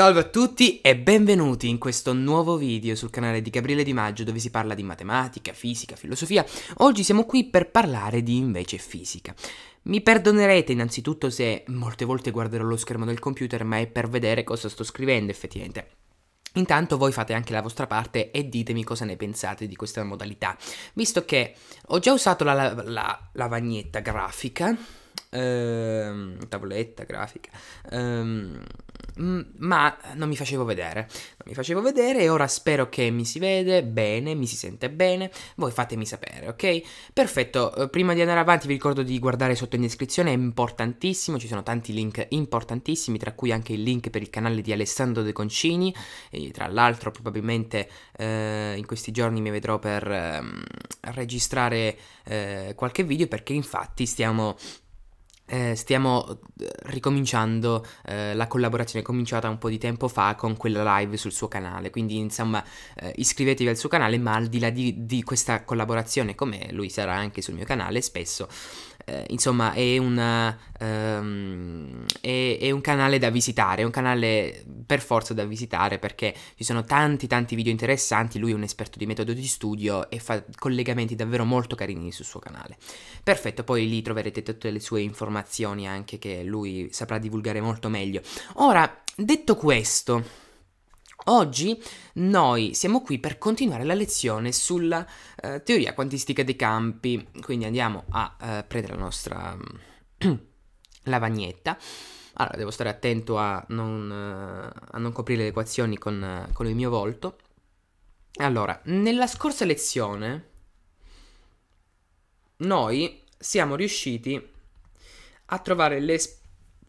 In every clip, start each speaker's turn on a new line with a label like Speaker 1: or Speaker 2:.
Speaker 1: Salve a tutti e benvenuti in questo nuovo video sul canale di Gabriele Di Maggio dove si parla di matematica, fisica, filosofia. Oggi siamo qui per parlare di invece fisica. Mi perdonerete innanzitutto se molte volte guarderò lo schermo del computer ma è per vedere cosa sto scrivendo effettivamente. Intanto voi fate anche la vostra parte e ditemi cosa ne pensate di questa modalità, visto che ho già usato la, la, la lavagnetta grafica ehm, tavoletta grafica, ehm, ma non mi facevo vedere, non mi facevo vedere e ora spero che mi si vede bene, mi si sente bene, voi fatemi sapere, ok? Perfetto, eh, prima di andare avanti vi ricordo di guardare sotto in descrizione, è importantissimo, ci sono tanti link importantissimi, tra cui anche il link per il canale di Alessandro De Concini, e tra l'altro probabilmente eh, in questi giorni mi vedrò per eh, registrare eh, qualche video perché infatti stiamo eh, stiamo eh, ricominciando eh, la collaborazione cominciata un po' di tempo fa con quella live sul suo canale, quindi insomma eh, iscrivetevi al suo canale, ma al di là di, di questa collaborazione, come lui sarà anche sul mio canale spesso, eh, insomma è, una, um, ehm, è, è, un canale da visitare, è un canale per forza da visitare perché ci sono tanti tanti video interessanti, lui è un esperto di metodo di studio e fa collegamenti davvero molto carini sul suo canale. Perfetto, poi lì troverete tutte le sue informazioni anche che lui saprà divulgare molto meglio. Ora, detto questo... Oggi noi siamo qui per continuare la lezione sulla eh, teoria quantistica dei campi, quindi andiamo a eh, prendere la nostra mm, lavagnetta. Allora, devo stare attento a non, eh, a non coprire le equazioni con, eh, con il mio volto. Allora, nella scorsa lezione noi siamo riusciti a trovare le,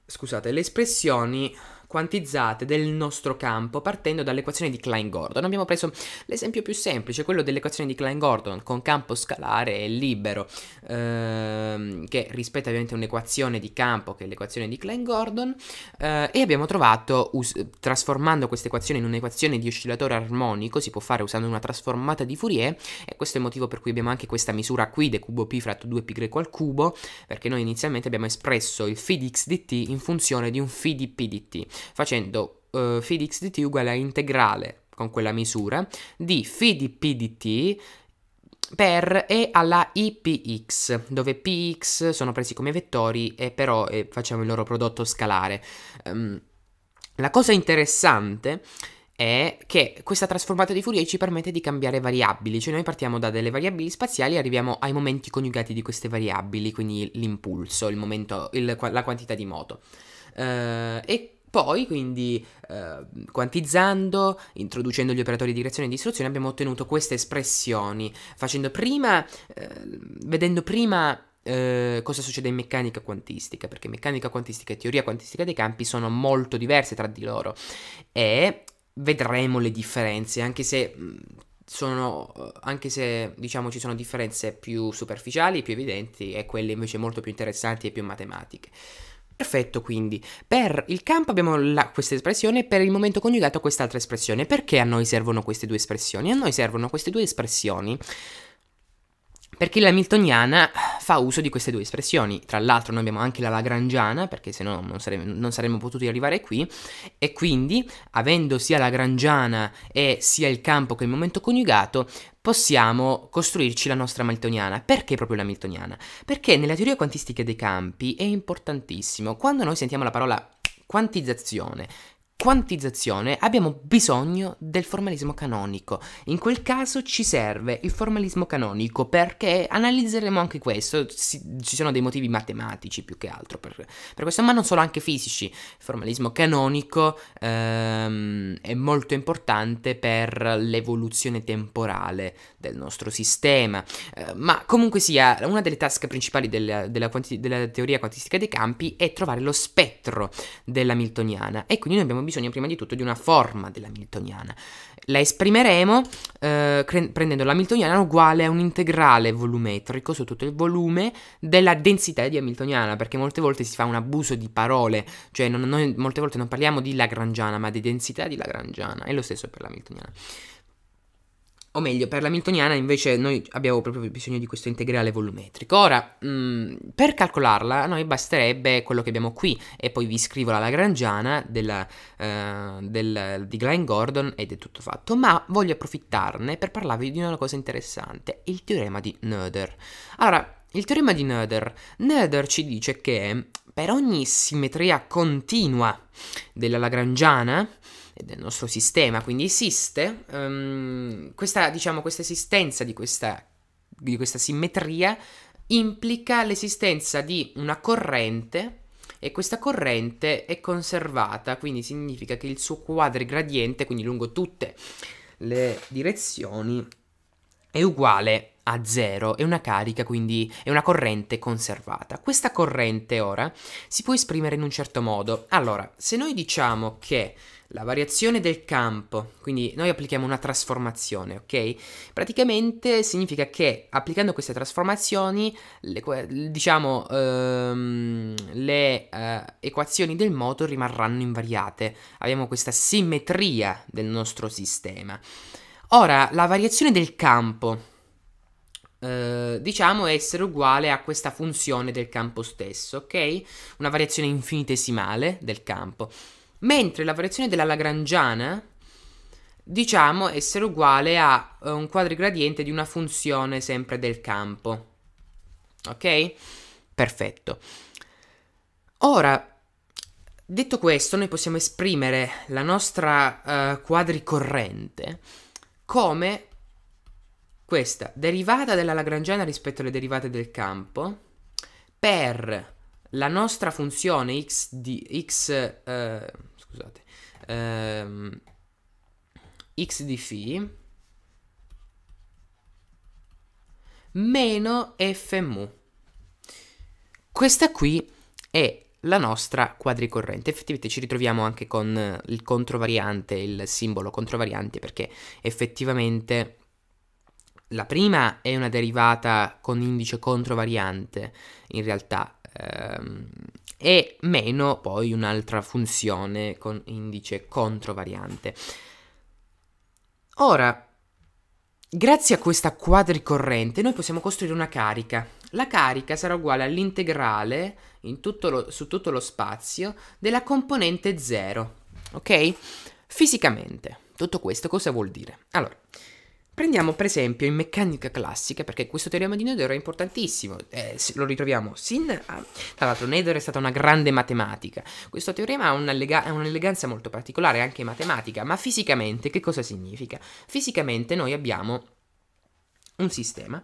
Speaker 1: scusate, le espressioni quantizzate del nostro campo partendo dall'equazione di Klein-Gordon. Abbiamo preso l'esempio più semplice, quello dell'equazione di Klein-Gordon con campo scalare e libero, ehm, che rispetta ovviamente un'equazione di campo che è l'equazione di Klein-Gordon, eh, e abbiamo trovato, trasformando questa equazione in un'equazione di oscillatore armonico, si può fare usando una trasformata di Fourier, e questo è il motivo per cui abbiamo anche questa misura qui, de cubo pi fratto 2π al cubo, perché noi inizialmente abbiamo espresso il phi di x di t in funzione di un phi di p di t facendo eh, phi di x dt uguale a integrale con quella misura di phi di p di t per e alla ipx, dove px sono presi come vettori e però eh, facciamo il loro prodotto scalare. Um, la cosa interessante è che questa trasformata di Fourier ci permette di cambiare variabili, cioè noi partiamo da delle variabili spaziali e arriviamo ai momenti coniugati di queste variabili, quindi l'impulso, il momento, il, la quantità di moto. Uh, e poi, quindi, eh, quantizzando, introducendo gli operatori di creazione e di istruzione, abbiamo ottenuto queste espressioni, facendo prima, eh, vedendo prima eh, cosa succede in meccanica quantistica, perché meccanica quantistica e teoria quantistica dei campi sono molto diverse tra di loro e vedremo le differenze, anche se sono, eh, anche se diciamo ci sono differenze più superficiali, più evidenti e quelle invece molto più interessanti e più matematiche. Perfetto, quindi per il campo abbiamo la, questa espressione, per il momento coniugato quest'altra espressione. Perché a noi servono queste due espressioni? A noi servono queste due espressioni perché la Miltoniana fa uso di queste due espressioni. Tra l'altro noi abbiamo anche la Lagrangiana, perché se no non, saremmo potuti arrivare qui, e quindi avendo sia la Lagrangiana e sia il campo che il momento coniugato, possiamo costruirci la nostra Hamiltoniana. Perché proprio la Hamiltoniana? Perché nella teoria quantistica dei campi è importantissimo, quando noi sentiamo la parola quantizzazione, quantizzazione abbiamo bisogno del formalismo canonico. In quel caso ci serve il formalismo canonico perché analizzeremo anche questo. Si, ci sono dei motivi matematici più che altro per, per, questo, ma non solo, anche fisici. Il formalismo canonico ehm, è molto importante per l'evoluzione temporale del nostro sistema. Eh, ma comunque sia, una delle tasche principali della, della, quanti, della teoria quantistica dei campi è trovare lo spettro della Miltoniana e quindi noi abbiamo bisogno bisogno prima di tutto di una forma della Hamiltoniana. La esprimeremo eh, prendendo la Hamiltoniana uguale a un integrale volumetrico su tutto il volume della densità di Hamiltoniana, perché molte volte si fa un abuso di parole, cioè non, noi molte volte non parliamo di Lagrangiana, ma di densità di Lagrangiana, è lo stesso per la Hamiltoniana o meglio, per la Miltoniana invece noi abbiamo proprio bisogno di questo integrale volumetrico. Ora, mh, mm, per calcolarla a noi basterebbe quello che abbiamo qui e poi vi scrivo la lagrangiana della, eh, del, di Glenn Gordon ed è tutto fatto, ma voglio approfittarne per parlarvi di una cosa interessante, il teorema di Noether. Allora, il teorema di Noether. Noether ci dice che per ogni simmetria continua della lagrangiana del nostro sistema, quindi esiste um, questa, diciamo, questa esistenza di questa, di questa simmetria implica l'esistenza di una corrente e questa corrente è conservata, quindi significa che il suo quadrigradiente, quindi lungo tutte le direzioni, è uguale a zero, è una carica, quindi è una corrente conservata. Questa corrente ora si può esprimere in un certo modo. Allora, se noi diciamo che la variazione del campo, quindi noi applichiamo una trasformazione, ok? Praticamente significa che applicando queste trasformazioni, le, diciamo, ehm, le eh, equazioni del moto rimarranno invariate. Abbiamo questa simmetria del nostro sistema. Ora, la variazione del campo, eh, diciamo essere uguale a questa funzione del campo stesso, ok? Una variazione infinitesimale del campo. Mentre la variazione della lagrangiana diciamo essere uguale a eh, un quadrigradiente di una funzione sempre del campo. Ok? Perfetto. Ora, detto questo, noi possiamo esprimere la nostra uh, quadricorrente come questa derivata della lagrangiana rispetto alle derivate del campo per la nostra funzione x di x uh, scusate, ehm, x di phi meno f Questa qui è la nostra quadricorrente. Effettivamente ci ritroviamo anche con eh, il controvariante, il simbolo controvariante, perché effettivamente la prima è una derivata con indice controvariante, in realtà ehm, e meno poi un'altra funzione con indice controvariante. Ora, grazie a questa quadricorrente noi possiamo costruire una carica. La carica sarà uguale all'integrale in tutto lo, su tutto lo spazio della componente 0, ok? Fisicamente, tutto questo cosa vuol dire? Allora, Prendiamo per esempio in meccanica classica, perché questo teorema di Noether è importantissimo, eh, lo ritroviamo sin... A... Tra l'altro Noether è stata una grande matematica, questo teorema ha un'eleganza molto particolare, anche in matematica, ma fisicamente che cosa significa? Fisicamente noi abbiamo un sistema,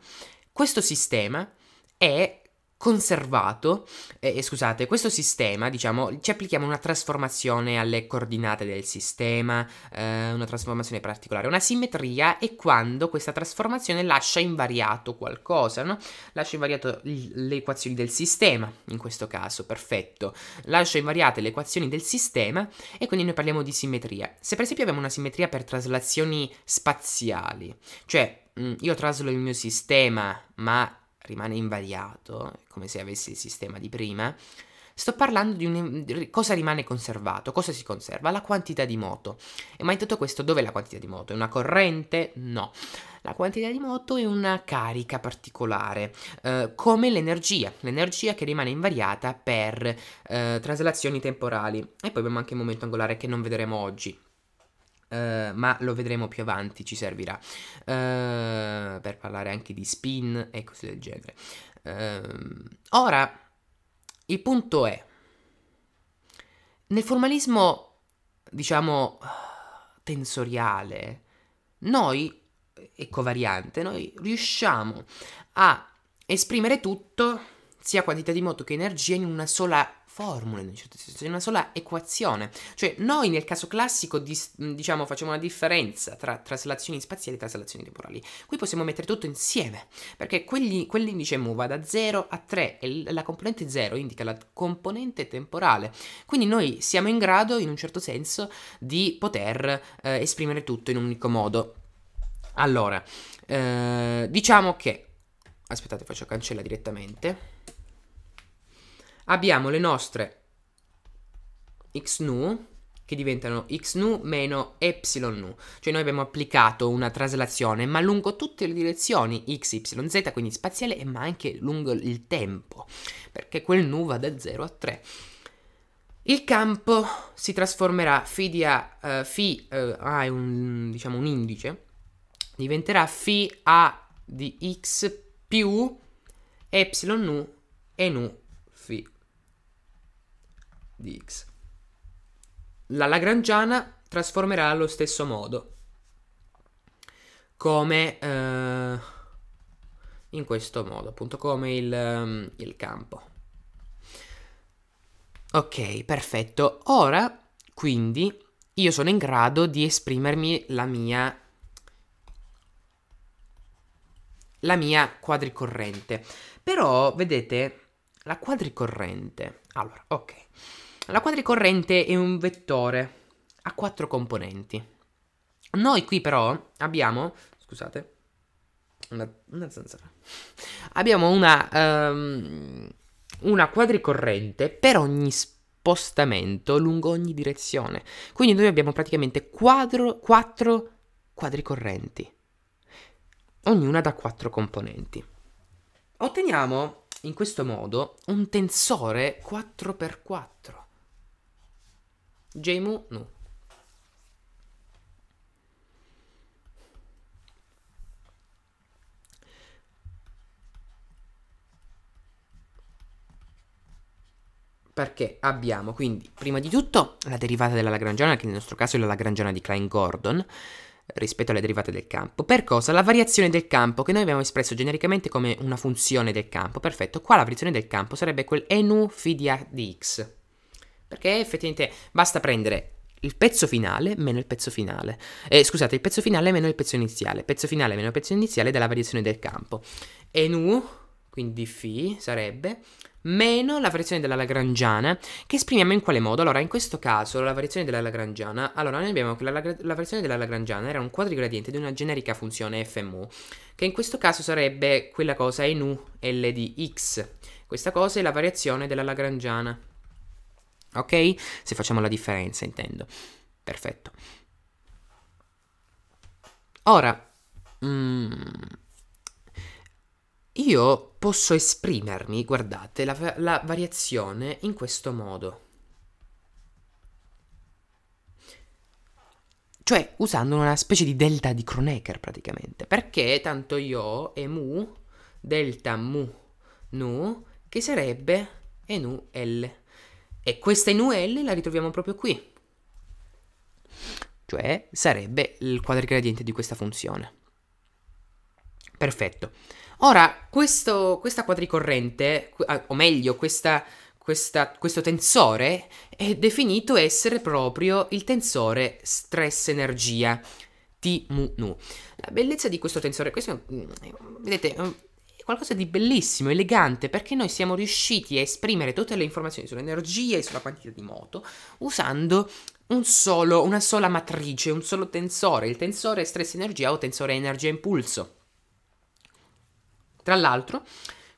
Speaker 1: questo sistema è conservato, eh, eh, scusate, questo sistema, diciamo, ci applichiamo una trasformazione alle coordinate del sistema, eh, una trasformazione particolare, una simmetria e quando questa trasformazione lascia invariato qualcosa, no? Lascia invariato le equazioni del sistema, in questo caso, perfetto. Lascia invariate le equazioni del sistema e quindi noi parliamo di simmetria. Se per esempio abbiamo una simmetria per traslazioni spaziali, cioè mh, mm, io traslo il mio sistema, ma rimane invariato, come se avessi il sistema di prima, sto parlando di, un, di cosa rimane conservato, cosa si conserva, la quantità di moto. E ma in tutto questo dov'è la quantità di moto? È una corrente? No. La quantità di moto è una carica particolare, eh, come l'energia, l'energia che rimane invariata per eh, traslazioni temporali. E poi abbiamo anche il momento angolare che non vedremo oggi, eh, ma lo vedremo più avanti, ci servirà uh, per parlare anche di spin e cose del genere. Uh, ora, il punto è, nel formalismo, diciamo, tensoriale, noi, e covariante, noi riusciamo a esprimere tutto, sia quantità di moto che energia, in una sola formula in un certo senso, è una sola equazione. Cioè noi nel caso classico dis- diciamo facciamo una differenza tra traslazioni spaziali e traslazioni temporali. Qui possiamo mettere tutto insieme, perché quelli, quell'indice mu va da 0 a 3 e la componente 0 indica la componente temporale. Quindi noi siamo in grado in un certo senso di poter eh, esprimere tutto in un unico modo. Allora, eh, diciamo che... Aspettate, faccio cancella direttamente abbiamo le nostre x nu che diventano x nu meno y nu. Cioè noi abbiamo applicato una traslazione ma lungo tutte le direzioni x, y, z, quindi spaziale, ma anche lungo il tempo, perché quel nu va da 0 a 3. Il campo si trasformerà phi di a, uh, eh, phi uh, eh, a è un, diciamo un indice, diventerà phi a di x più y nu e nu di x. La lagrangiana trasformerà allo stesso modo, come eh, in questo modo, appunto come il, ehm, il campo. Ok, perfetto. Ora, quindi, io sono in grado di esprimermi la mia la mia quadricorrente. Però, vedete, la quadricorrente. Allora, ok. La quadricorrente è un vettore a quattro componenti. Noi qui però abbiamo, scusate, una, una zanzara. Abbiamo una, um, una quadricorrente per ogni spostamento lungo ogni direzione. Quindi noi abbiamo praticamente quadro, quattro quadricorrenti, ognuna da quattro componenti. Otteniamo in questo modo un tensore 4x4. Jemu Nu. Perché abbiamo quindi prima di tutto la derivata della Lagrangiana, che nel nostro caso è la Lagrangiana di Klein-Gordon, rispetto alle derivate del campo. Per cosa? La variazione del campo, che noi abbiamo espresso genericamente come una funzione del campo. Perfetto, qua la variazione del campo sarebbe quel E nu phi di, di x. Perché effettivamente basta prendere il pezzo finale meno il pezzo finale. Eh, scusate, il pezzo finale meno il pezzo iniziale. Pezzo finale meno il pezzo iniziale della variazione del campo. E nu, quindi φ, sarebbe meno la variazione della Lagrangiana che esprimiamo in quale modo? Allora, in questo caso la variazione della Lagrangiana, allora noi abbiamo che la, la, variazione della Lagrangiana era un quadrigradiente di una generica funzione fmu, che in questo caso sarebbe quella cosa in u l di x. Questa cosa è la variazione della Lagrangiana ok? Se facciamo la differenza, intendo. Perfetto. Ora, mm, io posso esprimermi, guardate, la, la variazione in questo modo. Cioè, usando una specie di delta di Kronecker, praticamente. Perché tanto io e mu, delta mu, nu, che sarebbe e nu, l. E questa in UL la ritroviamo proprio qui, cioè sarebbe il quadrigradiente di questa funzione. Perfetto. Ora, questo, questa quadricorrente, ah, o meglio, questa, questa, questo tensore è definito essere proprio il tensore stress-energia, T mu nu. La bellezza di questo tensore, questo, è, mm, vedete, mm, qualcosa di bellissimo, elegante, perché noi siamo riusciti a esprimere tutte le informazioni sull'energia e sulla quantità di moto usando un solo, una sola matrice, un solo tensore, il tensore stress energia o tensore energia impulso. Tra l'altro,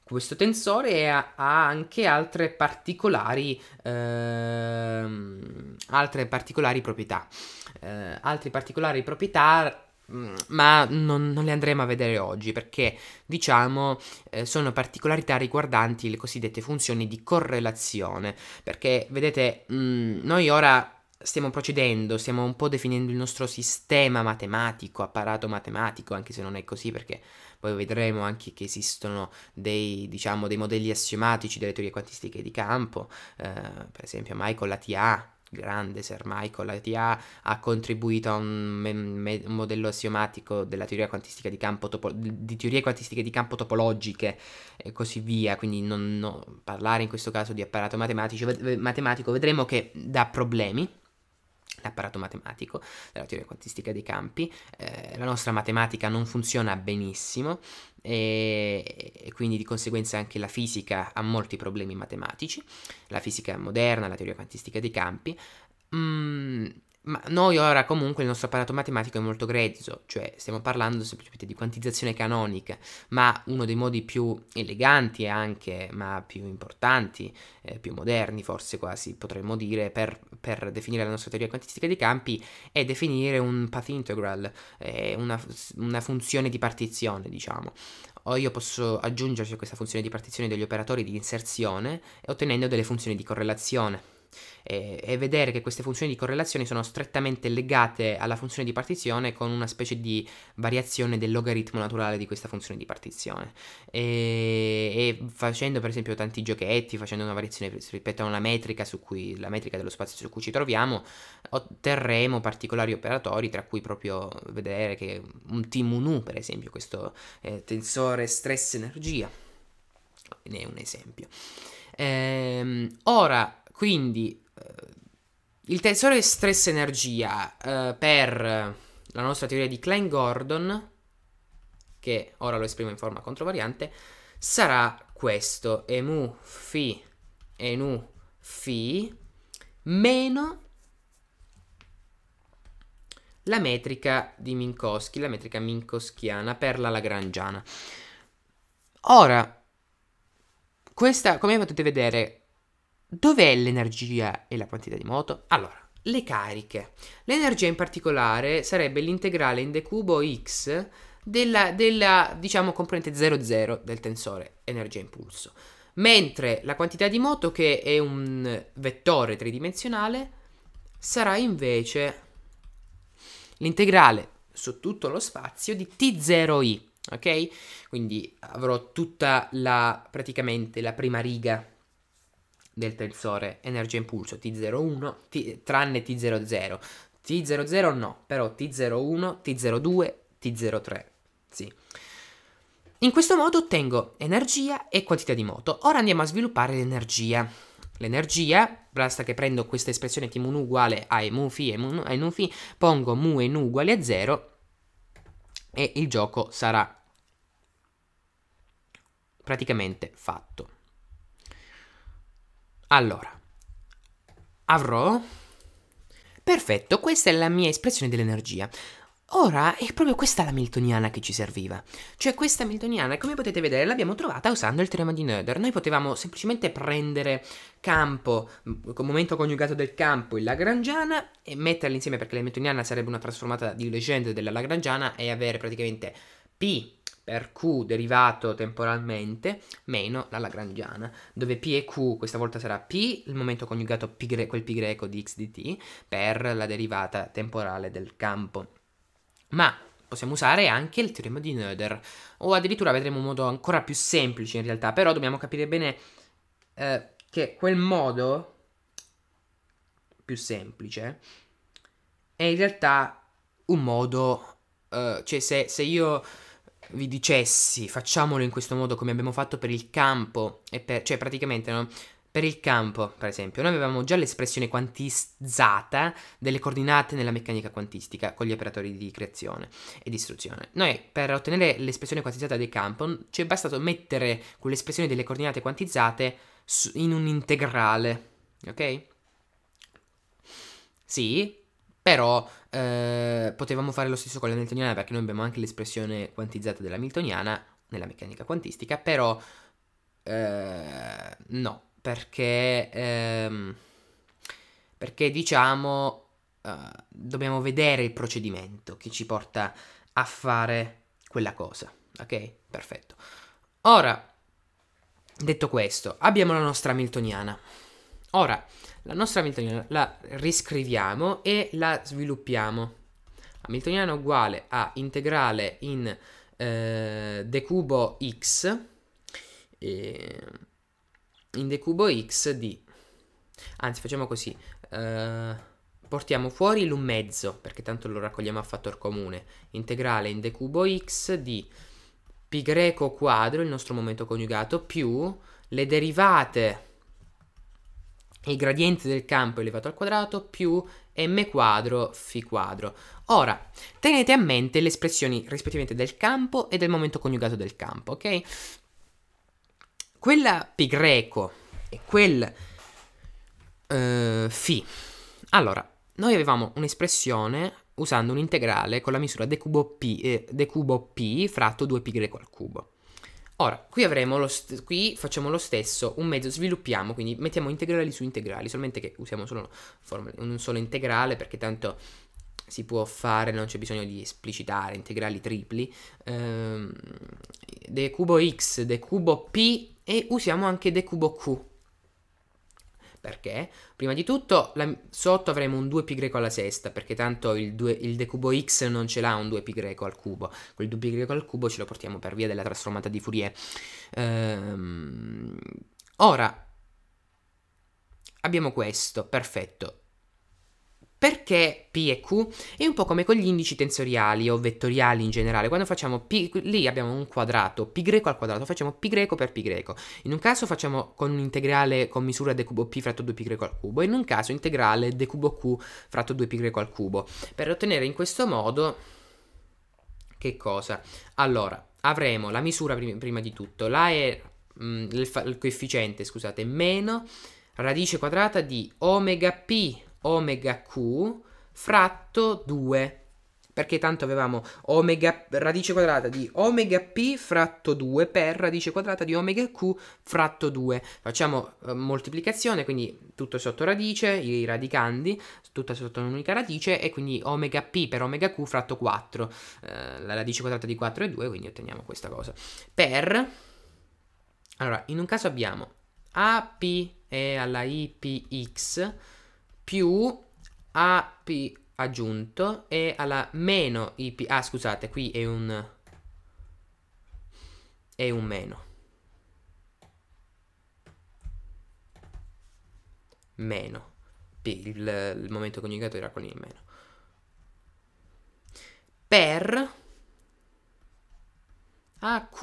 Speaker 1: questo tensore ha, ha anche altre particolari, ehm, altre particolari proprietà. Eh, altre particolari proprietà Mm, ma non, non, le andremo a vedere oggi perché diciamo eh, sono particolarità riguardanti le cosiddette funzioni di correlazione perché vedete mh, mm, noi ora stiamo procedendo, stiamo un po' definendo il nostro sistema matematico, apparato matematico, anche se non è così perché poi vedremo anche che esistono dei, diciamo, dei modelli assiomatici delle teorie quantistiche di campo, eh, per esempio Michael ATA grande Sir Michael ATA ha contribuito a un, me- me- modello assiomatico della teoria quantistica di campo topo- di teorie quantistiche di campo topologiche e così via, quindi non, no, parlare in questo caso di apparato matematico, ved- matematico vedremo che dà problemi l'apparato matematico, la teoria quantistica dei campi. Eh, la nostra matematica non funziona benissimo e, e, quindi di conseguenza anche la fisica ha molti problemi matematici, la fisica moderna, la teoria quantistica dei campi. Mm, ma noi ora comunque il nostro apparato matematico è molto grezzo, cioè stiamo parlando semplicemente di quantizzazione canonica, ma uno dei modi più eleganti e anche, ma più importanti, eh, più moderni forse quasi potremmo dire, per, per, definire la nostra teoria quantistica dei campi è definire un path integral, eh, una, una funzione di partizione diciamo o io posso aggiungerci a questa funzione di partizione degli operatori di inserzione ottenendo delle funzioni di correlazione e, e, vedere che queste funzioni di correlazione sono strettamente legate alla funzione di partizione con una specie di variazione del logaritmo naturale di questa funzione di partizione. E, e facendo per esempio tanti giochetti, facendo una variazione rispetto a una metrica, cui, la metrica dello spazio su cui ci troviamo, otterremo particolari operatori, tra cui proprio vedere che un timunu per esempio, questo eh, tensore stress-energia, ne è un esempio. Ehm, ora, quindi eh, il tensore stress-energia eh, per la nostra teoria di Klein-Gordon, che ora lo esprimo in forma controvariante, sarà questo, emu fi e nu fi meno la metrica di Minkowski, la metrica minkowskiana per la lagrangiana. Ora, questa, come potete vedere, Dov'è l'energia e la quantità di moto? Allora, le cariche. L'energia in particolare sarebbe l'integrale in d decubo x della, della diciamo, componente 00 del tensore energia-impulso, mentre la quantità di moto, che è un vettore tridimensionale, sarà invece l'integrale su tutto lo spazio di T0i, ok? Quindi avrò tutta la, praticamente la prima riga del tensore energia-impulso T01, t- tranne T00. T00 no, però T01, T02, T03. Sì. In questo modo ottengo energia e quantità di moto. Ora andiamo a sviluppare l'energia. L'energia, basta che prendo questa espressione T mu uguale a E mu phi, E mu e nu phi, pongo mu e nu uguale a 0 e il gioco sarà praticamente fatto. Allora, avrò... Perfetto, questa è la mia espressione dell'energia. Ora è proprio questa la Miltoniana che ci serviva. Cioè questa Miltoniana, come potete vedere, l'abbiamo trovata usando il teorema di Noether. Noi potevamo semplicemente prendere campo, mm, momento coniugato del campo, il Lagrangiana e metterli insieme perché la Miltoniana sarebbe una trasformata di Legendre della Lagrangiana e avere praticamente P per Q derivato temporalmente meno la lagrangiana, dove P e Q questa volta sarà P, il momento coniugato pi gre- quel pi greco di x di t per la derivata temporale del campo. Ma possiamo usare anche il teorema di Noether, o addirittura vedremo un modo ancora più semplice in realtà, però dobbiamo capire bene eh, che quel modo più semplice è in realtà un modo, eh, cioè se, se io vi dicessi facciamolo in questo modo come abbiamo fatto per il campo e per, cioè praticamente no? per il campo, per esempio, noi avevamo già l'espressione quantizzata delle coordinate nella meccanica quantistica con gli operatori di creazione e distruzione. Noi per ottenere l'espressione quantizzata del campo ci è bastato mettere quell'espressione delle coordinate quantizzate in un integrale, ok? Sì, però eh, potevamo fare lo stesso con la Hamiltoniana perché noi abbiamo anche l'espressione quantizzata della Hamiltoniana nella meccanica quantistica, però eh, no, perché, ehm, perché diciamo eh, dobbiamo vedere il procedimento che ci porta a fare quella cosa, ok? Perfetto. Ora, detto questo, abbiamo la nostra Hamiltoniana. Ora, la nostra Hamiltoniana la riscriviamo e la sviluppiamo. Hamiltoniana uguale a integrale in eh, d cubo x eh, in d cubo x di anzi facciamo così eh, portiamo fuori l'un mezzo perché tanto lo raccogliamo a fattor comune integrale in d cubo x di pi greco quadro il nostro momento coniugato più le derivate il gradiente del campo elevato al quadrato più m quadro fi quadro. Ora, tenete a mente le espressioni rispettivamente del campo e del momento coniugato del campo, ok? Quella pi greco e quel eh, φ. Allora, noi avevamo un'espressione usando un integrale con la misura d cubo p, eh, d cubo p fratto 2π greco al cubo. Ora, qui, st- qui, facciamo lo stesso, un mezzo, sviluppiamo, quindi mettiamo integrali su integrali, solamente che usiamo solo formule, un solo integrale perché tanto si può fare, non c'è bisogno di esplicitare integrali tripli, ehm, de cubo x, de cubo p e usiamo anche de cubo q. Perché? Prima di tutto la, sotto avremo un 2π alla sesta, perché tanto il, 2, il decubo x non ce l'ha un 2π al cubo. Quel 2π al cubo ce lo portiamo per via della trasformata di Fourier. Ehm, ora, abbiamo questo, perfetto. Perché P e Q è un po' come con gli indici tensoriali o vettoriali in generale. Quando facciamo P, lì abbiamo un quadrato, P greco al quadrato, facciamo P greco per P greco. In un caso facciamo con un integrale con misura de cubo P fratto 2P greco al cubo, in un caso integrale de cubo Q fratto 2P greco al cubo. Per ottenere in questo modo, che cosa? Allora, avremo la misura prima, prima di tutto, la è mh, mm, il, il coefficiente, scusate, meno radice quadrata di omega P omega q fratto 2 perché tanto avevamo omega radice quadrata di omega p fratto 2 per radice quadrata di omega q fratto 2. Facciamo eh, moltiplicazione, quindi tutto sotto radice, i radicandi, tutto sotto un'unica radice e quindi omega p per omega q fratto 4, eh, la radice quadrata di 4 è 2, quindi otteniamo questa cosa. Per Allora, in un caso abbiamo AP è alla IPX più AP aggiunto e alla meno IP. Ah, scusate, qui è un. è un meno. Meno. il, il, momento coniugato era con il meno. Per AQ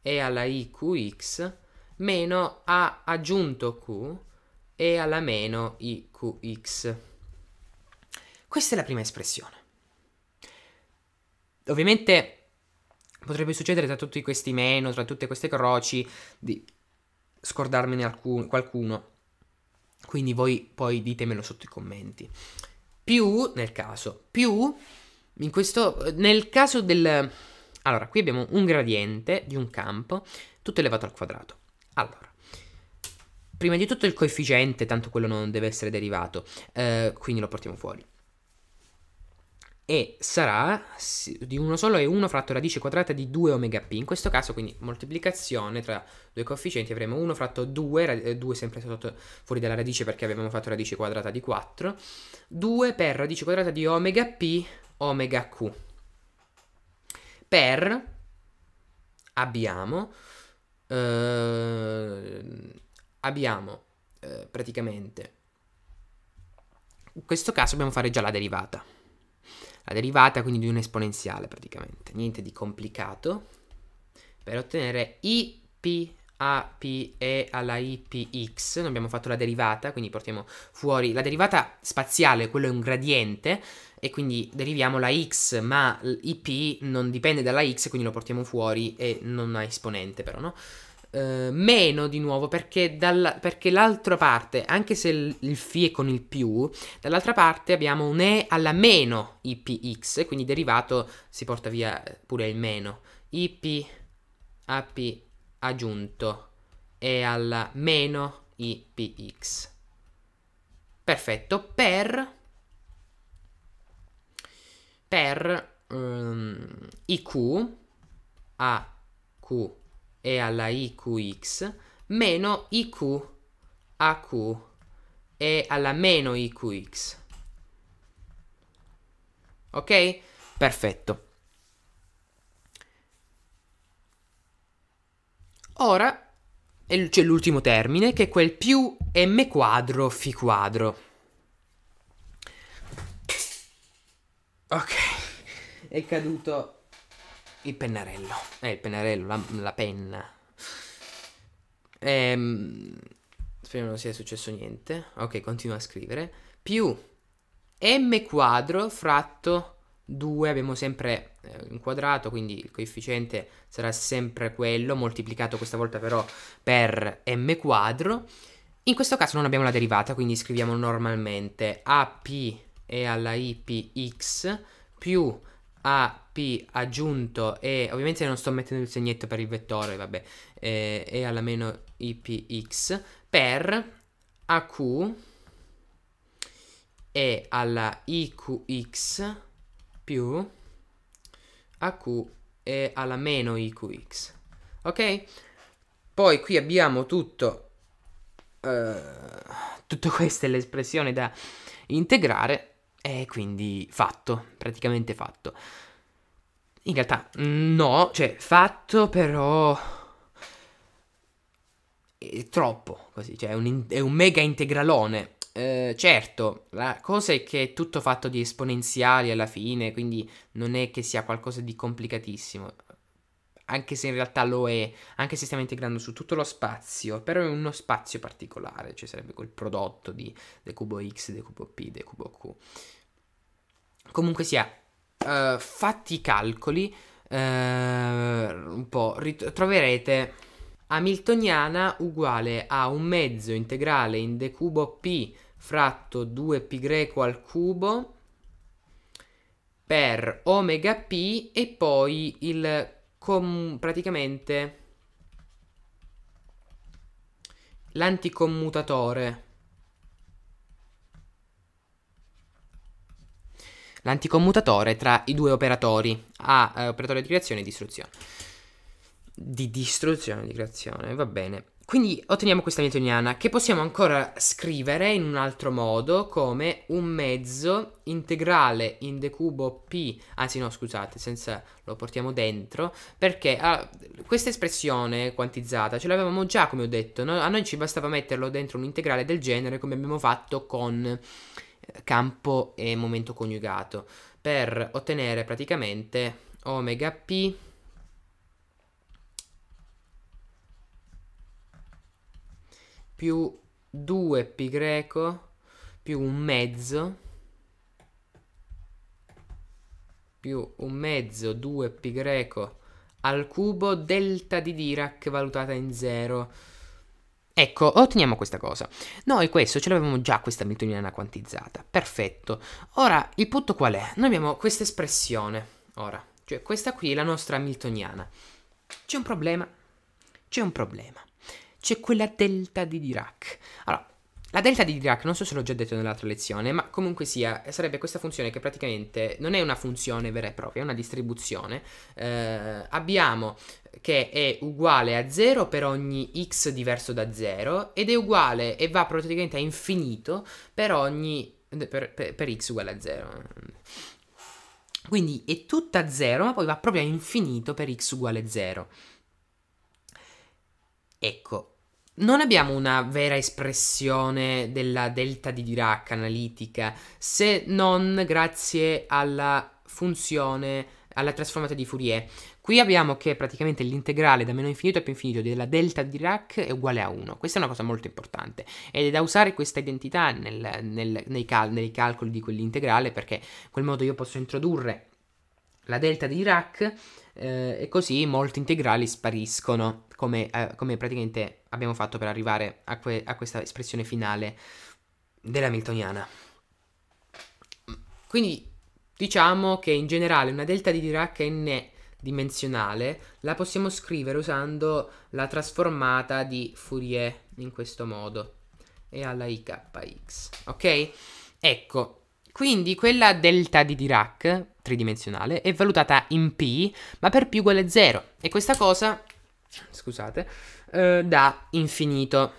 Speaker 1: e alla IQX meno A aggiunto Q e alla meno IQX. Questa è la prima espressione. Ovviamente potrebbe succedere tra tutti questi meno, tra tutte queste croci, di scordarmene alcun, qualcuno. Quindi voi poi ditemelo sotto i commenti. Più, nel caso, più, in questo, nel caso del... Allora, qui abbiamo un gradiente di un campo, tutto elevato al quadrato. Allora, prima di tutto il coefficiente, tanto quello non deve essere derivato, eh, quindi lo portiamo fuori. E sarà di uno solo e 1 fratto radice quadrata di 2 omega p. In questo caso, quindi moltiplicazione tra due coefficienti, avremo 1 fratto 2, 2 eh, sempre sotto, fuori dalla radice perché abbiamo fatto radice quadrata di 4, 2 per radice quadrata di omega p omega q. Per abbiamo... Eh, abbiamo eh, praticamente in questo caso dobbiamo fare già la derivata la derivata quindi di un esponenziale praticamente niente di complicato per ottenere i p a p e alla ipx noi abbiamo fatto la derivata quindi portiamo fuori la derivata spaziale quello è un gradiente e quindi deriviamo la x ma ip non dipende dalla x quindi lo portiamo fuori e non ha esponente però no eh, meno di nuovo perché, dall'altra parte, anche se il, il φ è con il più, dall'altra parte abbiamo un e alla meno ipx, quindi derivato si porta via pure il meno. ip ap aggiunto e alla meno ipx. Perfetto, per, per um, ehm, iq a q e alla IQX meno IQ AQ e alla meno IQX. Ok? Perfetto. Ora c'è l'ultimo termine che è quel più m quadro fi quadro. Ok, è caduto il pennarello. Eh, il pennarello, la, la penna. Ehm, speriamo non sia successo niente. Ok, continua a scrivere. Più m quadro fratto 2 abbiamo sempre eh, inquadrato, quindi il coefficiente sarà sempre quello, moltiplicato questa volta però per m quadro. In questo caso non abbiamo la derivata, quindi scriviamo normalmente ap e alla ipx più AP aggiunto e ovviamente non sto mettendo il segnetto per il vettore, vabbè, eh, e, e alla meno IPX per AQ e alla IQX più AQ e alla meno IQX. Ok? Poi qui abbiamo tutto, uh, eh, tutte queste le espressioni da integrare e quindi fatto, praticamente fatto. In realtà no, cioè fatto però è troppo così, cioè è un, è un mega integralone. Eh, certo, la cosa è che è tutto fatto di esponenziali alla fine, quindi non è che sia qualcosa di complicatissimo. Anche se in realtà lo è, anche se stiamo integrando su tutto lo spazio, però è uno spazio particolare, cioè sarebbe quel prodotto di decubo x, decubo p, decubo q. Comunque sia, uh, fatti i calcoli, uh, un po' rit- troverete Hamiltoniana uguale a un mezzo integrale in d cubo p fratto 2π greco al cubo per omega p e poi il com- praticamente l'anticommutatore l'anticommutatore tra i due operatori, A, eh, operatore di creazione e distruzione. Di distruzione, di creazione, va bene. Quindi otteniamo questa newtoniana che possiamo ancora scrivere in un altro modo come un mezzo integrale in decubo p, anzi no scusate, senza lo portiamo dentro, perché ah, questa espressione quantizzata ce l'avevamo già come ho detto, no? a noi ci bastava metterlo dentro un integrale del genere come abbiamo fatto con campo e momento coniugato per ottenere praticamente omega p più 2π greco più un mezzo più un mezzo 2π greco al cubo delta di Dirac valutata in 0 Ecco, otteniamo questa cosa. Noi questo ce l'avevamo già questa hamiltoniana quantizzata. Perfetto. Ora, il punto qual è? Noi abbiamo questa espressione, ora, cioè questa qui è la nostra hamiltoniana. C'è un problema. C'è un problema. C'è quella delta di Dirac. Allora, la delta di Dirac, non so se l'ho già detto nell'altra lezione, ma comunque sia, sarebbe questa funzione che praticamente non è una funzione vera e propria, è una distribuzione. Eh, abbiamo che è uguale a 0 per ogni x diverso da 0 ed è uguale e va praticamente a infinito per ogni... per, per, per x uguale a 0. Quindi è tutta 0, ma poi va proprio a infinito per x uguale a 0. Ecco, non abbiamo una vera espressione della delta di Dirac analitica se non grazie alla funzione, alla trasformata di Fourier. Qui abbiamo che praticamente l'integrale da meno infinito a più infinito della delta di Dirac è uguale a 1. Questa è una cosa molto importante ed è da usare questa identità nel, nel, nei, cal nei calcoli di quell'integrale perché in quel modo io posso introdurre la delta di Dirac eh, e così molti integrali spariscono come, eh, come praticamente abbiamo fatto per arrivare a, que- a questa espressione finale dell'Hamiltoniana. Quindi diciamo che in generale una delta di Dirac n dimensionale la possiamo scrivere usando la trasformata di Fourier in questo modo e alla i kx, ok? Ecco, quindi quella delta di Dirac tridimensionale è valutata in p, ma per p uguale 0 e questa cosa, scusate, eh, da infinito.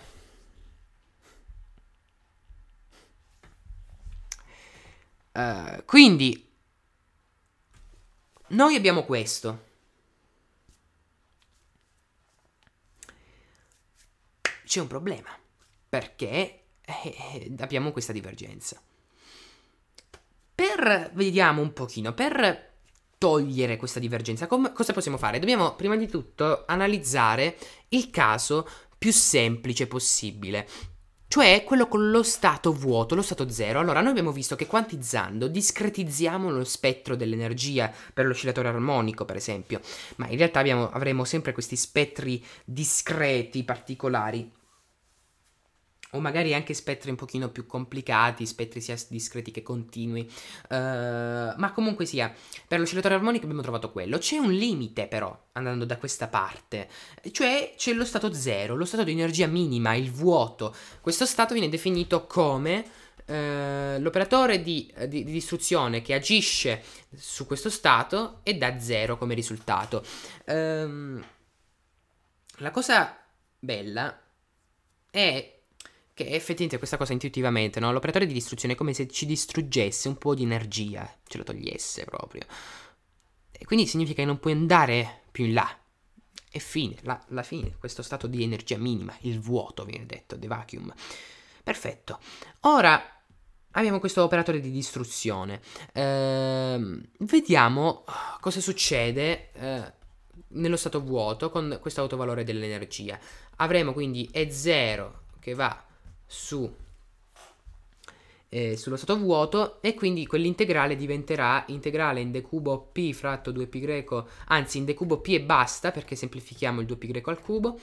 Speaker 1: Eh, quindi, noi abbiamo questo. C'è un problema, perché eh, abbiamo questa divergenza. Per, vediamo un pochino, per togliere questa divergenza. Com- cosa possiamo fare? Dobbiamo prima di tutto analizzare il caso più semplice possibile. Cioè quello con lo stato vuoto, lo stato zero. Allora, noi abbiamo visto che quantizzando discretizziamo lo spettro dell'energia per l'oscillatore armonico, per esempio, ma in realtà abbiamo, avremo sempre questi spettri discreti, particolari o magari anche spettri un pochino più complicati, spettri sia discreti che continui, uh, ma comunque sia, per l'oscillatore armonico abbiamo trovato quello. C'è un limite però, andando da questa parte, cioè c'è lo stato zero, lo stato di energia minima, il vuoto. Questo stato viene definito come uh, l'operatore di, di, di, distruzione che agisce su questo stato e dà zero come risultato. Um, la cosa bella è che effettivamente questa cosa intuitivamente, no? L'operatore di distruzione è come se ci distruggesse un po' di energia, ce la togliesse proprio. E quindi significa che non puoi andare più in là. E fine, la, la fine, questo stato di energia minima, il vuoto viene detto, the vacuum. Perfetto. Ora abbiamo questo operatore di distruzione. Eh, vediamo cosa succede eh, nello stato vuoto con questo autovalore dell'energia. Avremo quindi E0 che va su, eh, sullo stato vuoto e quindi quell'integrale diventerà integrale in d cubo p fratto 2π greco, anzi in d cubo p e basta perché semplifichiamo il 2π greco al cubo,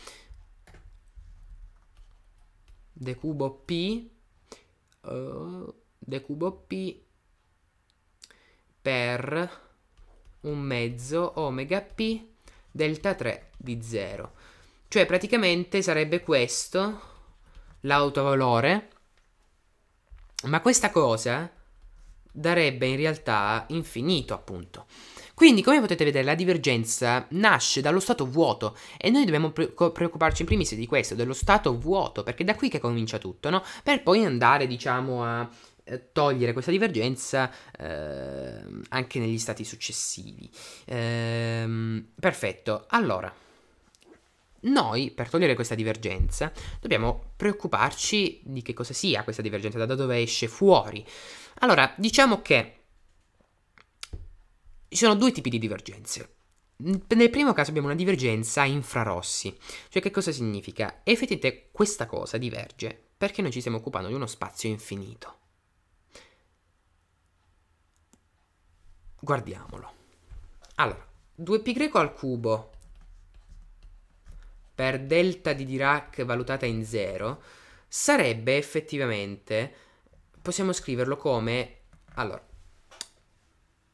Speaker 1: d cubo p, uh, eh, d cubo p per un mezzo omega p delta 3 di 0. Cioè praticamente sarebbe questo l'autovalore. Ma questa cosa darebbe in realtà infinito, appunto. Quindi, come potete vedere, la divergenza nasce dallo stato vuoto e noi dobbiamo preoccuparci in primis di questo, dello stato vuoto, perché è da qui che comincia tutto, no? Per poi andare, diciamo, a eh, togliere questa divergenza eh, anche negli stati successivi. Ehm, perfetto, allora. Noi, per togliere questa divergenza, dobbiamo preoccuparci di che cosa sia questa divergenza, da dove esce fuori. Allora, diciamo che ci sono due tipi di divergenze. Nel primo caso abbiamo una divergenza a infrarossi, cioè che cosa significa? Effettivamente questa cosa diverge perché noi ci stiamo occupando di uno spazio infinito. Guardiamolo. Allora, 2π al cubo per delta di Dirac valutata in 0 sarebbe effettivamente, possiamo scriverlo come, allora,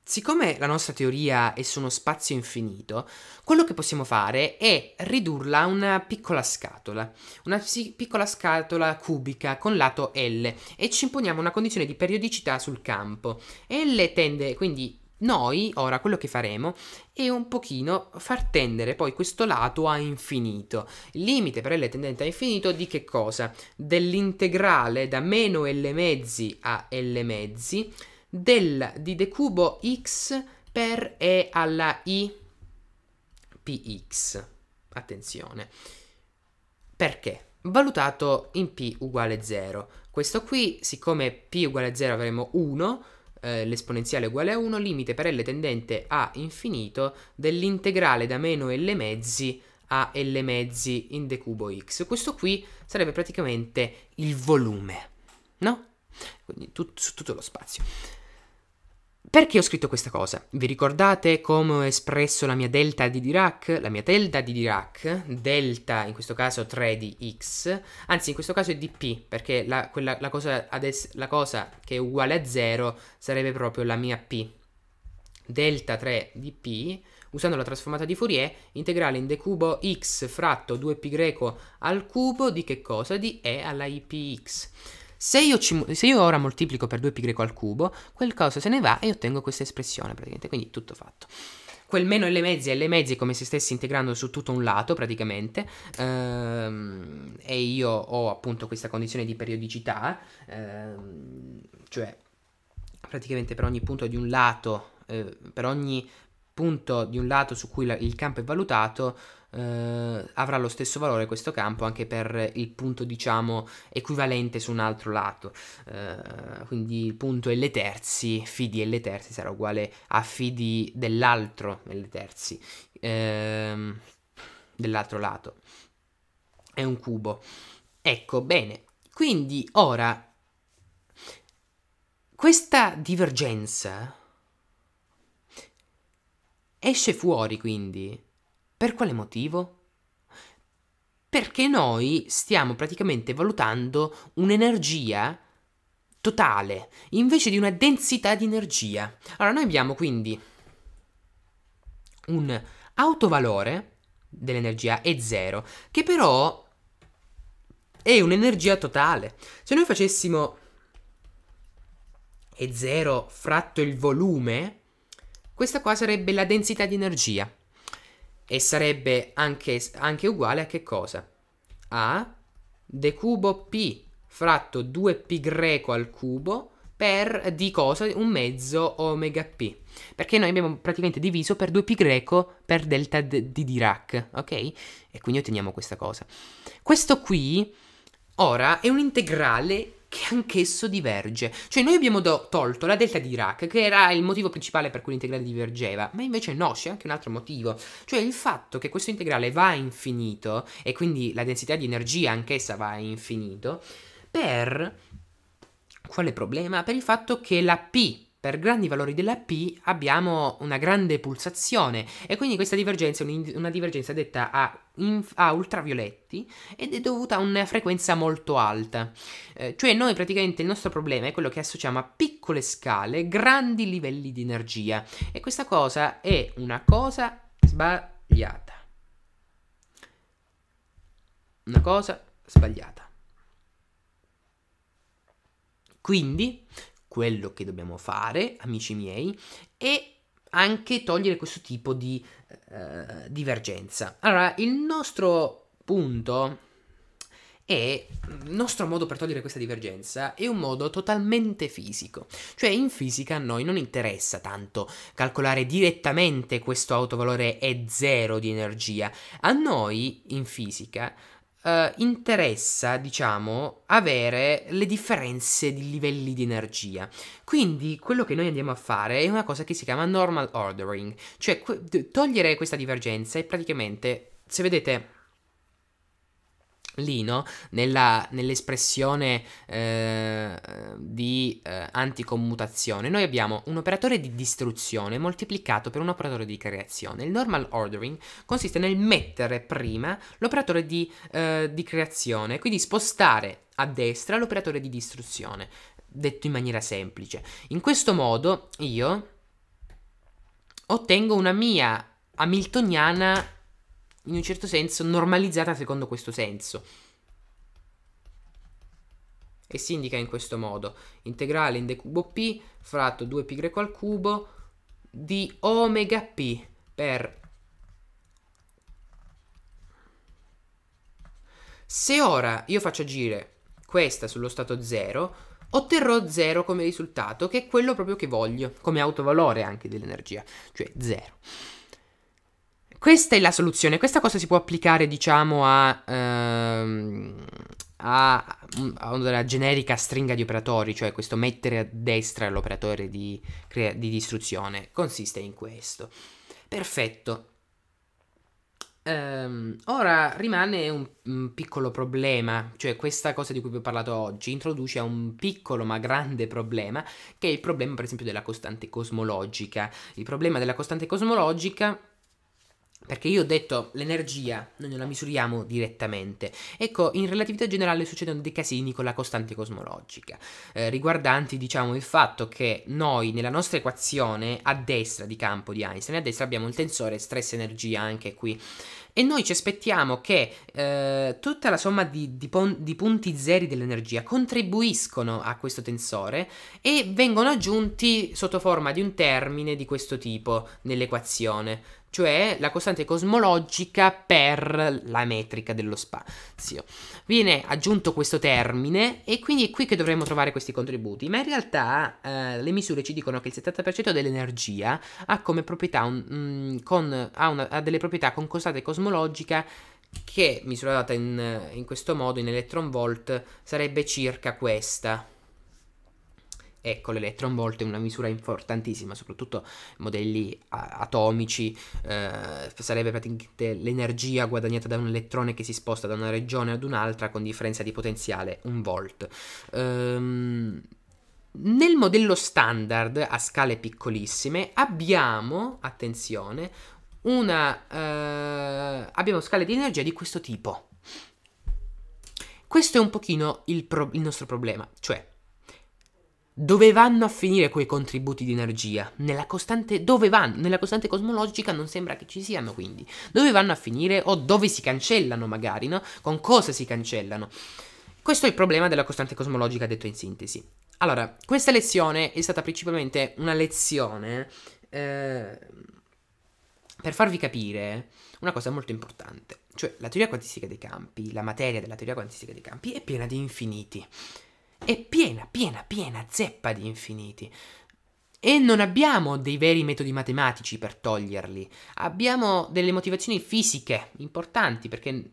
Speaker 1: siccome la nostra teoria è su uno spazio infinito, quello che possiamo fare è ridurla a una piccola scatola, una piccola scatola cubica con lato L e ci imponiamo una condizione di periodicità sul campo. L tende, quindi noi ora quello che faremo è un pochino far tendere poi questo lato a infinito. Il limite per L tendente a infinito di che cosa? Dell'integrale da meno L mezzi a L mezzi del, di d cubo x per E alla i px. Attenzione. Perché? Valutato in p uguale 0. Questo qui, siccome p uguale 0 avremo 1, eh, l'esponenziale uguale a 1, limite per L tendente a infinito dell'integrale da meno L mezzi a L mezzi in d decubo x. Questo qui sarebbe praticamente il volume, no? Quindi tut su tutto lo spazio. Perché ho scritto questa cosa? Vi ricordate come ho espresso la mia delta di Dirac? La mia delta di Dirac, delta in questo caso 3 di x, anzi in questo caso è di p, perché la, quella, la, cosa, es, la cosa che è uguale a 0 sarebbe proprio la mia p. Delta 3 di p, usando la trasformata di Fourier, integrale in d cubo x fratto 2π al cubo di che cosa? Di e alla ipx. Se io, ci, se io ora moltiplico per 2π al cubo, quel coso se ne va e ottengo questa espressione praticamente, quindi tutto fatto quel meno L mezzi L mezzi come se stessi integrando su tutto un lato praticamente ehm, e io ho appunto questa condizione di periodicità ehm, cioè praticamente per ogni punto di un lato eh, per ogni punto di un lato su cui la, il campo è valutato eh, avrà lo stesso valore questo campo anche per il punto diciamo equivalente su un altro lato eh, quindi il punto L terzi phi di L terzi sarà uguale a phi di dell'altro L terzi eh, dell'altro lato è un cubo ecco bene quindi ora questa divergenza esce fuori quindi per quale motivo? Perché noi stiamo praticamente valutando un'energia totale invece di una densità di energia. Allora noi abbiamo quindi un autovalore dell'energia E0 che però è un'energia totale. Se noi facessimo E0 fratto il volume, questa qua sarebbe la densità di energia e sarebbe anche, anche uguale a che cosa? A decubo p fratto 2 π greco al cubo per di cosa? Un mezzo omega p. Perché noi abbiamo praticamente diviso per 2 π greco per delta d- di Dirac, ok? E quindi otteniamo questa cosa. Questo qui, ora, è un integrale che anch'esso diverge. Cioè noi abbiamo do- tolto la delta di Dirac, che era il motivo principale per cui l'integrale divergeva, ma invece no, c'è anche un altro motivo, cioè il fatto che questo integrale va a infinito e quindi la densità di energia anch'essa va a infinito per quale problema? Per il fatto che la P per grandi valori della P abbiamo una grande pulsazione e quindi questa divergenza è una divergenza detta a, a ultravioletti ed è dovuta a una frequenza molto alta. Eh, cioè noi praticamente il nostro problema è quello che associamo a piccole scale grandi livelli di energia e questa cosa è una cosa sbagliata. Una cosa sbagliata. Quindi quello che dobbiamo fare, amici miei, e anche togliere questo tipo di eh, divergenza. Allora, il nostro punto è, il nostro modo per togliere questa divergenza è un modo totalmente fisico. Cioè in fisica a noi non interessa tanto calcolare direttamente questo autovalore E0 di energia. A noi in fisica eh, interessa, diciamo, avere le differenze di livelli di energia. Quindi quello che noi andiamo a fare è una cosa che si chiama normal ordering, cioè togliere questa divergenza e praticamente, se vedete Lino Nella, nell'espressione eh, di eh, anticommutazione, noi abbiamo un operatore di distruzione moltiplicato per un operatore di creazione. Il normal ordering consiste nel mettere prima l'operatore di, eh, di creazione, quindi spostare a destra l'operatore di distruzione, detto in maniera semplice. In questo modo io ottengo una mia hamiltoniana in un certo senso normalizzata secondo questo senso. E si indica in questo modo, integrale in d cubo p fratto 2π al cubo di omega p per... Se ora io faccio agire questa sullo stato 0, otterrò 0 come risultato, che è quello proprio che voglio, come autovalore anche dell'energia, cioè 0. Questa è la soluzione, questa cosa si può applicare diciamo a... Ehm, a, a una generica stringa di operatori, cioè questo mettere a destra l'operatore di, di distruzione, consiste in questo. Perfetto. Um, ora rimane un, un, piccolo problema, cioè questa cosa di cui vi ho parlato oggi introduce a un piccolo ma grande problema, che è il problema per esempio della costante cosmologica. Il problema della costante cosmologica perché io ho detto l'energia noi non la misuriamo direttamente. Ecco, in relatività generale succedono dei casini con la costante cosmologica, eh, riguardanti diciamo il fatto che noi nella nostra equazione a destra di campo di Einstein, a destra abbiamo il tensore stress-energia anche qui. E noi ci aspettiamo che eh, tutta la somma di, di, pon- di, punti zeri dell'energia contribuiscono a questo tensore e vengono aggiunti sotto forma di un termine di questo tipo nell'equazione cioè la costante cosmologica per la metrica dello spazio. Viene aggiunto questo termine e quindi è qui che dovremmo trovare questi contributi, ma in realtà eh, le misure ci dicono che il 70% dell'energia ha, un, mm, con, ha, una, ha delle proprietà con costante cosmologica che misurata in, in questo modo in electron volt sarebbe circa questa. Ecco, l'elettron volt è una misura importantissima, soprattutto modelli atomici, eh, sarebbe praticamente l'energia guadagnata da un elettrone che si sposta da una regione ad un'altra con differenza di potenziale 1 volt. Ehm, nel modello standard a scale piccolissime abbiamo, attenzione, una, eh, abbiamo scale di energia di questo tipo. Questo è un pochino il, pro- il nostro problema, cioè dove vanno a finire quei contributi di energia? Nella costante, dove vanno? Nella costante cosmologica non sembra che ci siano, quindi. Dove vanno a finire o dove si cancellano, magari, no? Con cosa si cancellano? Questo è il problema della costante cosmologica detto in sintesi. Allora, questa lezione è stata principalmente una lezione eh, per farvi capire una cosa molto importante, cioè la teoria quantistica dei campi, la materia della teoria quantistica dei campi è piena di infiniti è piena, piena, piena, zeppa di infiniti. E non abbiamo dei veri metodi matematici per toglierli, abbiamo delle motivazioni fisiche importanti, perché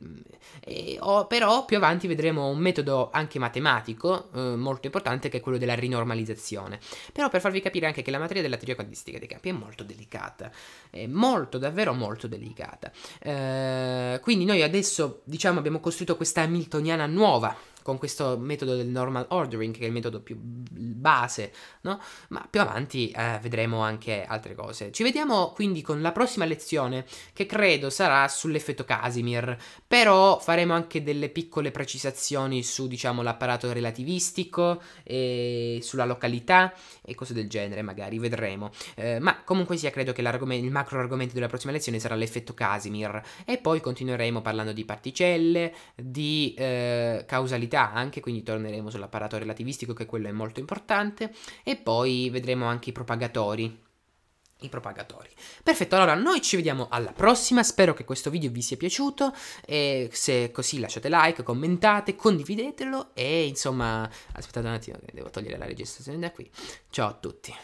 Speaker 1: eh, oh, però più avanti vedremo un metodo anche matematico eh, molto importante che è quello della rinormalizzazione. Però per farvi capire anche che la materia della teoria quantistica dei campi è molto delicata, è molto davvero molto delicata. Eh, quindi noi adesso diciamo abbiamo costruito questa Hamiltoniana nuova, con questo metodo del normal ordering, che è il metodo più base, no? Ma più avanti eh, vedremo anche altre cose. Ci vediamo quindi con la prossima lezione, che credo sarà sull'effetto Casimir, però faremo anche delle piccole precisazioni su, diciamo, l'apparato relativistico, e sulla località e cose del genere, magari, vedremo. Eh, ma comunque sia, credo che il macro argomento della prossima lezione sarà l'effetto Casimir, e poi continueremo parlando di particelle, di eh, causalità fisica anche, quindi torneremo sull'apparato relativistico che quello è molto importante e poi vedremo anche i propagatori i propagatori. Perfetto, allora noi ci vediamo alla prossima, spero che questo video vi sia piaciuto e se così lasciate like, commentate, condividetelo e insomma aspettate un attimo che devo togliere la registrazione da qui. Ciao a tutti.